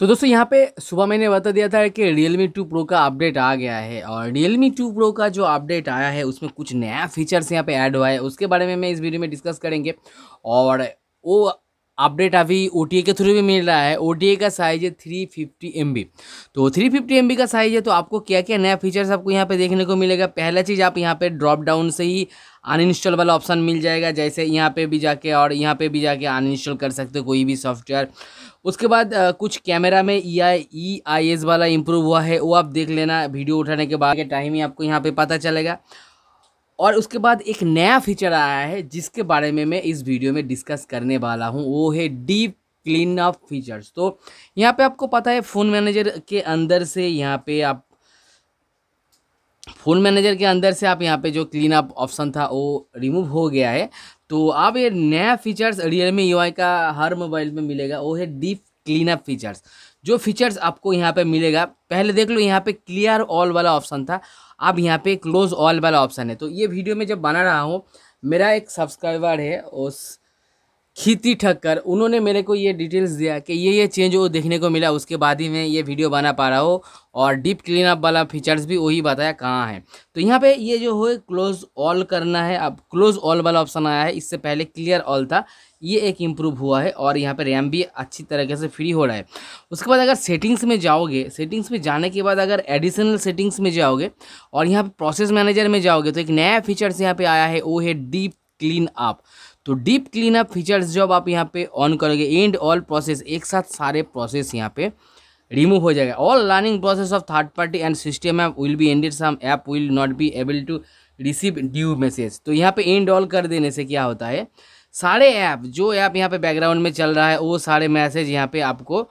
तो दोस्तों यहाँ पे सुबह मैंने बता दिया था कि Realme 2 Pro का अपडेट आ गया है और Realme 2 Pro का जो अपडेट आया है उसमें कुछ नया फीचर्स यहाँ पे ऐड हुआ है उसके बारे में मैं इस वीडियो में डिस्कस करेंगे और वो अपडेट अभी ओ के थ्रू भी मिल रहा है ओ का साइज है थ्री फिफ्टी तो थ्री फिफ्टी का साइज है तो आपको क्या क्या नया फीचर्स आपको यहाँ पे देखने को मिलेगा पहला चीज़ आप यहाँ पे ड्रॉप डाउन से ही अनइंस्टॉल वाला ऑप्शन मिल जाएगा जैसे यहाँ पे भी जाके और यहाँ पे भी जाके अनइंस्टॉल कर सकते हो कोई भी सॉफ्टवेयर उसके बाद आ, कुछ कैमरा में ई आई ई आई एस वाला इम्प्रूव हुआ है वो आप देख लेना वीडियो उठाने के बाद टाइम ही आपको यहाँ पे पता चलेगा और उसके बाद एक नया फीचर आया है जिसके बारे में मैं इस वीडियो में डिस्कस करने वाला हूँ वो है डीप क्लीन अप फीचर्स तो यहाँ पे आपको पता है फ़ोन मैनेजर के अंदर से यहाँ पे आप फ़ोन मैनेजर के अंदर से आप यहाँ पे जो क्लीन अप ऑप्शन था वो रिमूव हो गया है तो आप ये नया फीचर्स रियलमी यू का हर मोबाइल में मिलेगा वो है डीप क्लीन अप फीचर्स जो फीचर्स आपको यहाँ पे मिलेगा पहले देख लो यहाँ पे क्लियर ऑल वाला ऑप्शन था अब यहाँ पे क्लोज ऑल वाला ऑप्शन है तो ये वीडियो में जब बना रहा हूँ मेरा एक सब्सक्राइबर है उस हिति ठक्कर उन्होंने मेरे को ये डिटेल्स दिया कि ये ये चेंज वो देखने को मिला उसके बाद ही मैं ये वीडियो बना पा रहा हूँ और डीप क्लीन अप वाला फीचर्स भी वही बताया कहाँ है तो यहाँ पे ये जो हो क्लोज ऑल करना है अब क्लोज ऑल वाला ऑप्शन आया है इससे पहले क्लियर ऑल था ये एक इम्प्रूव हुआ है और यहाँ पे रैम भी अच्छी तरीके से फ्री हो रहा है उसके बाद अगर सेटिंग्स में जाओगे सेटिंग्स में जाने के बाद अगर एडिशनल सेटिंग्स में जाओगे और यहाँ पर प्रोसेस मैनेजर में जाओगे तो एक नया फीचर्स यहाँ पर आया है वो है डीप क्लीन अप तो डीप क्लीनअप फीचर्स जब आप यहाँ पे ऑन करोगे एंड ऑल प्रोसेस एक साथ सारे प्रोसेस यहाँ पे रिमूव हो जाएगा all learning process of third party and system app will be ended some app will not be able to receive due message तो यहाँ पे एंड ऑल कर देने से क्या होता है सारे ऐप जो ऐप यहाँ पे बैकग्राउंड में चल रहा है वो सारे मैसेज यहाँ पे आपको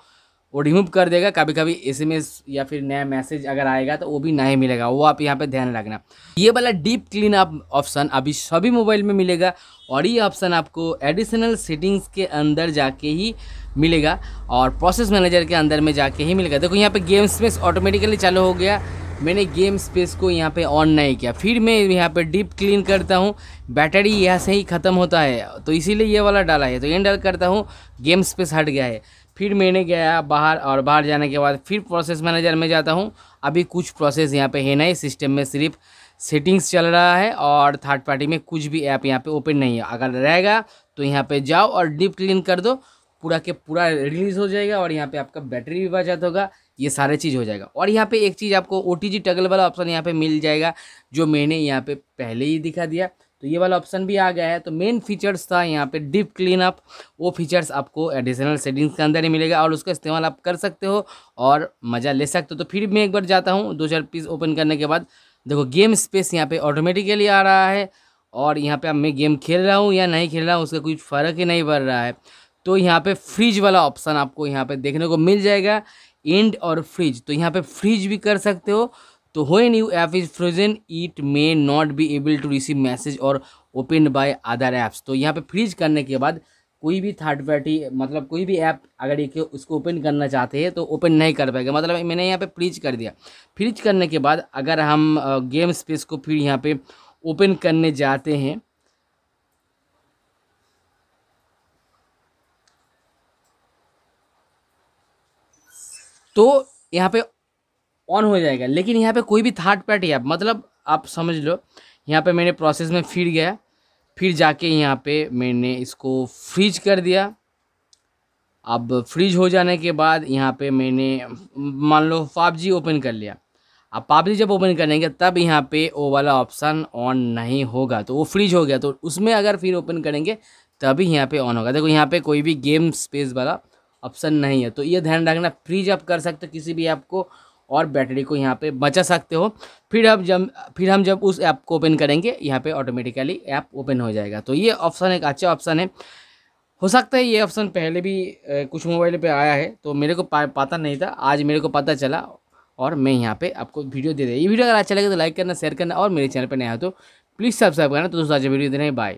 वो रिमूव कर देगा कभी कभी एस या फिर नया मैसेज अगर आएगा तो वो भी नहीं मिलेगा वो आप यहाँ पे ध्यान रखना ये वाला डीप क्लीन अप ऑप्शन अभी सभी मोबाइल में मिलेगा और ये ऑप्शन आपको एडिशनल सेटिंग्स के अंदर जाके ही मिलेगा और प्रोसेस मैनेजर के अंदर में जाके ही मिलेगा देखो यहाँ पे गेम स्पेस ऑटोमेटिकली चालू हो गया मैंने गेम स्पेस को यहाँ पे ऑन नहीं किया फिर मैं यहाँ पे डीप क्लीन करता हूँ बैटरी यहाँ से ही ख़त्म होता है तो इसीलिए ये वाला डाला है तो ये डाल करता हूँ गेम स्पेस हट गया है फिर मैंने गया बाहर और बाहर जाने के बाद फिर प्रोसेस मैनेजर में जाता हूँ अभी कुछ प्रोसेस यहाँ पे है नहीं सिस्टम में सिर्फ सेटिंग्स चल रहा है और थर्ड पार्टी में कुछ भी ऐप यहाँ पे ओपन नहीं है अगर रहेगा तो यहाँ पे जाओ और डीप क्लीन कर दो पूरा के पूरा रिलीज हो जाएगा और यहाँ पे आपका बैटरी भी बचत होगा ये सारे चीज़ हो जाएगा और यहाँ पे एक चीज़ आपको ओ टी टगल वाला ऑप्शन यहाँ पे मिल जाएगा जो मैंने यहाँ पे पहले ही दिखा दिया तो ये वाला ऑप्शन भी आ गया है तो मेन फीचर्स था यहाँ पे डिप क्लीन अप वो फीचर्स आपको एडिशनल सेटिंग्स के अंदर ही मिलेगा और उसका इस्तेमाल आप कर सकते हो और मज़ा ले सकते हो तो फिर मैं एक बार जाता हूँ दो चार पीस ओपन करने के बाद देखो गेम स्पेस यहाँ पे ऑटोमेटिकली आ रहा है और यहाँ पर अब मैं गेम खेल रहा हूँ या नहीं खेल रहा हूँ उसका कुछ फ़र्क ही नहीं पड़ रहा है तो यहाँ पर फ्रिज वाला ऑप्शन आपको यहाँ पर देखने को मिल जाएगा एंड और फ्रिज तो यहाँ पर फ्रिज भी कर सकते हो तो when you app is frozen it may not be able to receive message और ओपन बाय अदर ऐप्स तो यहाँ पे फ्रीज करने के बाद कोई भी थर्ड पार्टी मतलब कोई भी ऐप अगर एक उसको ओपन करना चाहते हैं तो ओपन नहीं कर पाएगा मतलब मैंने यहाँ पे फ्रीज कर दिया फ्रीज करने के बाद अगर हम गेम स्पेस को फिर यहाँ पे ओपन करने जाते हैं तो यहाँ पे ऑन हो जाएगा लेकिन यहाँ पे कोई भी थर्ड पार्टी ऐप मतलब आप समझ लो यहाँ पे मैंने प्रोसेस में फिर गया फिर जाके यहाँ पे मैंने इसको फ्रीज कर दिया अब फ्रीज हो जाने के बाद यहाँ पे मैंने मान लो पाबजी ओपन कर लिया अब पाबजी जब ओपन करेंगे तब यहाँ पे वो वाला ऑप्शन ऑन नहीं होगा तो वो फ्रीज हो गया तो उसमें अगर फिर ओपन करेंगे तभी यहाँ पे ऑन होगा देखो यहाँ पे कोई भी गेम स्पेस वाला ऑप्शन नहीं है तो ये ध्यान रखना फ्रीज आप कर सकते हो किसी भी ऐप को और बैटरी को यहाँ पे बचा सकते हो फिर अब जब फिर हम जब उस ऐप को ओपन करेंगे यहाँ पे ऑटोमेटिकली ऐप ओपन हो जाएगा तो ये ऑप्शन एक अच्छा ऑप्शन है हो सकता है ये ऑप्शन पहले भी कुछ मोबाइल पे आया है तो मेरे को पा, पता नहीं था आज मेरे को पता चला और मैं यहाँ पे आपको वीडियो दे दे ये वीडियो अगर अच्छा लगे तो लाइक करना शेयर करना और मेरे चैनल पर नया हो तो प्लीज़ सब्सक्राइब करना तो दोस्तों आज वीडियो देना बाय